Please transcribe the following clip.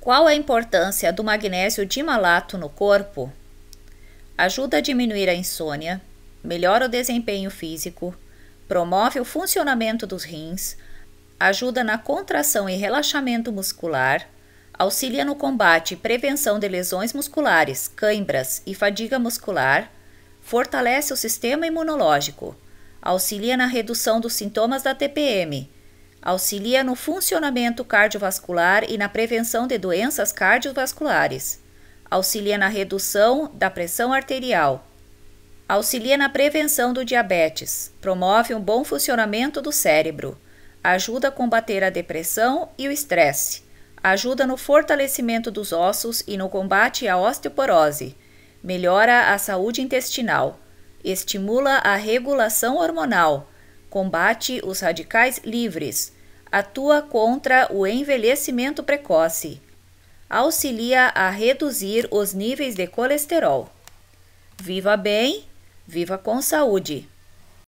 Qual a importância do magnésio dimalato no corpo? Ajuda a diminuir a insônia, melhora o desempenho físico, promove o funcionamento dos rins, ajuda na contração e relaxamento muscular, auxilia no combate e prevenção de lesões musculares, cãibras e fadiga muscular, fortalece o sistema imunológico, auxilia na redução dos sintomas da TPM auxilia no funcionamento cardiovascular e na prevenção de doenças cardiovasculares, auxilia na redução da pressão arterial, auxilia na prevenção do diabetes, promove um bom funcionamento do cérebro, ajuda a combater a depressão e o estresse, ajuda no fortalecimento dos ossos e no combate à osteoporose, melhora a saúde intestinal, estimula a regulação hormonal, combate os radicais livres, atua contra o envelhecimento precoce, auxilia a reduzir os níveis de colesterol. Viva bem, viva com saúde!